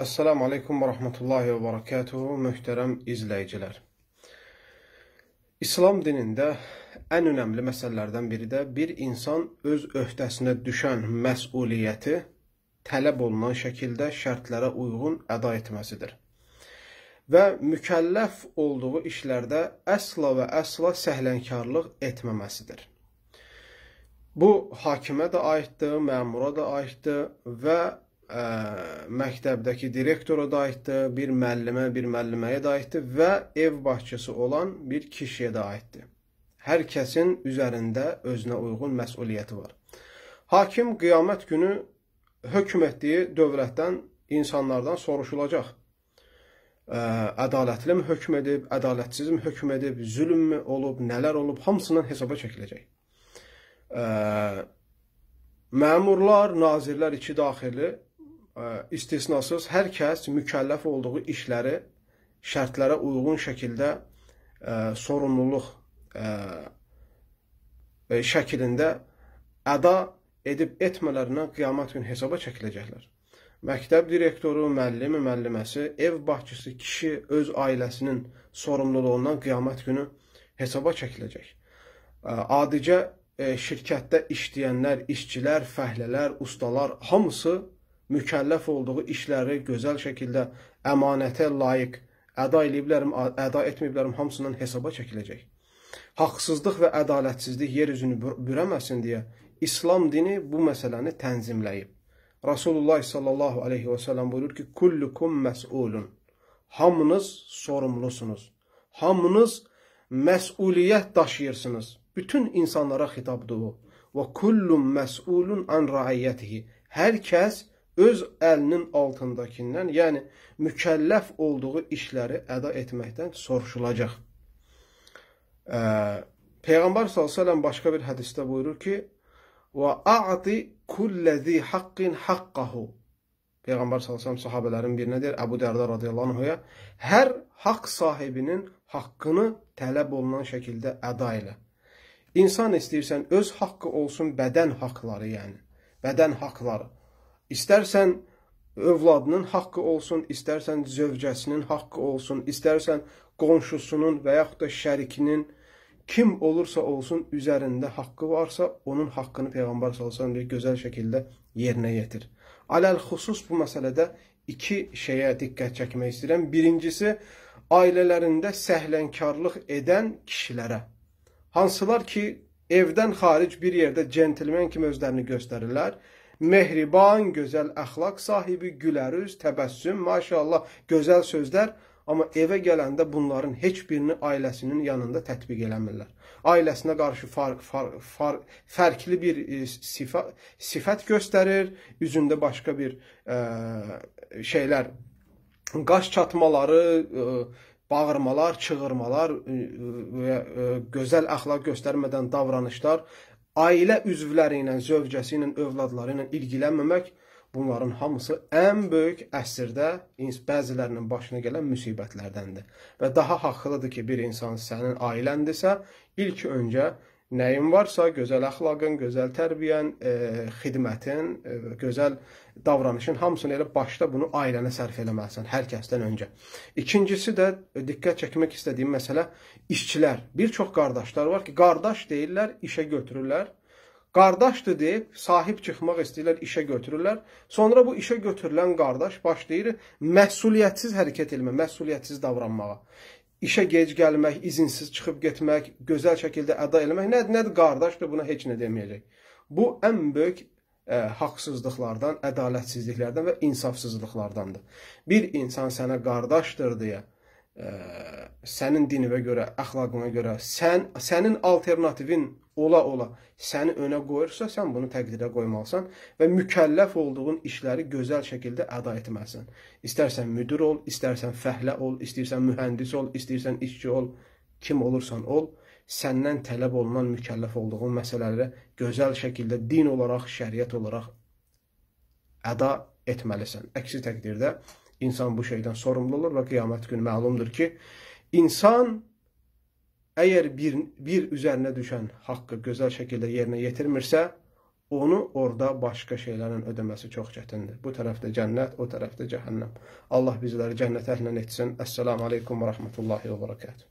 Assalamu aleykum və rahmetullahi və barakatuhu, möhtərəm izləyicilər. İslam dinində ən önəmli məsələlərdən biri də bir insan öz öhdəsinə düşən məsuliyyəti tələb olunan şəkildə şərtlərə uyğun əda etməsidir. Və mükəlləf olduğu işlərdə əsla və əsla səhlənkarlıq etməməsidir. Bu, hakimə də aiddir, məmura da aiddir və ə, məktəbdəki direktora aiddir, bir müəllimə, bir müəlliməyə aiddir və ev bağçısı olan bir kişiyə aiddir. Hər kəsin üzərində özünə uyğun məsuliyyəti var. Hakim qiyamət günü hökm etdiyi dövlətdən, insanlardan soruşulacaq. Ə, ədalətlimi hökm edib, ədalətsizmi hökm edib, zülmmü olub, nələr olub, hamısından hesaba çəkiləcək. Ə, məmurlar, nazirlər içi daxili istisnasız hər kəs mükəlləf olduğu işləri şərtlərə uyğun şəkildə sorumluluq e, şəklində əda edib etmələrindən qiyamət gün hesaba çəkiləcəklər. Məktəb direktoru, müəllimi, müəlliməsi, ev bağçısı, kişi öz ailəsinin sorumluluğundan qiyamət günü hesaba çəkiləcək. Adicə e, şirkətdə işləyənlər, işçilər, fəhlələr, ustalar hamısı mükəlləf olduğu işləri gözəl şəkildə əmanətə layiq əda eləyiblərim, əda etməyiblərim hamısından hesaba çəkiləcək. Haqsızlıq və ədalətsizlik yer üzünü bürəməsin deyə İslam dini bu məsələni tənzimləyib. Rasulullah sallallahu aleyhi və sələm buyurur ki, kullukum məsulun. Hamınız sorumlusunuz. Hamınız məsuliyyət daşıyırsınız. Bütün insanlara xitabdır bu. Və kullum məsulun an raiyyətihi. Hər kəs öz əlinin altındakindən, yəni mükəlləf olduğu işləri əda etməkdən soruşulacaq. E, Peyğəmbər s.ə.v başqa bir hədisdə buyurur ki, Və a'ti kulləzi haqqin haqqahu. Peyğəmbər s.ə.v sahabələrin birinə deyir, Əbu Dərdə radiyallahu anhuya, hər haqq sahibinin haqqını tələb olunan şəkildə əda elə. İnsan istəyirsən, öz haqqı olsun bədən haqları, yəni. Bədən haqları. İstərsən övladının haqqı olsun, istərsən zövcəsinin haqqı olsun, istərsən qonşusunun və yaxud da şərikinin kim olursa olsun üzərində haqqı varsa, onun haqqını Peyğəmbər sallallahu əleyhi gözəl şəkildə yerinə yetir. Aləl xüsus bu məsələdə iki şeyə diqqət çəkmək istəyirəm. Birincisi ailələrində səhlənkarlıq edən kişilərə. Hansılar ki, evdən xaric bir yerdə centlmen kimi özlərini göstərirlər mehriban, gözəl əxlaq sahibi, gülərüz, təbəssüm, maşallah, gözəl sözlər, amma evə gələndə bunların heç birini ailəsinin yanında tətbiq eləmirlər. Ailəsinə qarşı farq, farq, farq, fərqli bir e, sifa, sifət göstərir, üzündə başqa bir ə, e, şeylər, qaş çatmaları, ə, e, bağırmalar, çığırmalar və gözəl əxlaq göstərmədən davranışlar ailə üzvləri ilə, zövcəsi ilə, övladları ilə ilgilənməmək bunların hamısı ən böyük əsrdə bəzilərinin başına gələn müsibətlərdəndir. Və daha haqlıdır ki, bir insan sənin ailəndirsə, ilk öncə Nəyin varsa, gözəl əxlaqın, gözəl tərbiyən, e, xidmətin, e, gözəl davranışın hamısını elə başda bunu ailənə sərf eləməlisən hər kəsdən öncə. İkincisi də diqqət çəkmək istədiyim məsələ işçilər. Bir çox qardaşlar var ki, qardaş deyirlər, işə götürürlər. Qardaşdır deyib sahib çıxmaq istəyirlər, işə götürürlər. Sonra bu işə götürülən qardaş başlayır məsuliyyətsiz hərəkət etmə, məsuliyyətsiz davranmağa işə gec gəlmək, izinsiz çıxıb getmək, gözəl şəkildə əda eləmək nədir? Nədir qardaşdır? Buna heç nə deməyəcək. Bu ən böyük ə, e, haqsızlıqlardan, ədalətsizliklərdən və insafsızlıqlardandır. Bir insan sənə qardaşdır deyə ə, sənin dininə görə, əxlaqına görə, sən sənin alternativin ola-ola səni önə qoyursa, sən bunu təqdirə qoymalısan və mükəlləf olduğun işləri gözəl şəkildə əda etməlisən. İstərsən müdür ol, istərsən fəhlə ol, istəyirsən mühəndis ol, istəyirsən işçi ol, kim olursan ol, səndən tələb olunan mükəlləf olduğun məsələlərə gözəl şəkildə din olaraq, şəriət olaraq əda etməlisən. Əksi təqdirdə İnsan bu şeydən sorumlu olur və qiyamət günü məlumdur ki, insan əgər bir, bir üzərinə düşən haqqı gözəl şəkildə yerinə yetirmirsə, onu orada başqa şeylərin ödəməsi çox çətindir. Bu tərəfdə cənnət, o tərəfdə cəhənnəm. Allah bizləri cənnət əhlən etsin. Əssəlamu aleykum və rəhmətullahi və bərəkətuhu.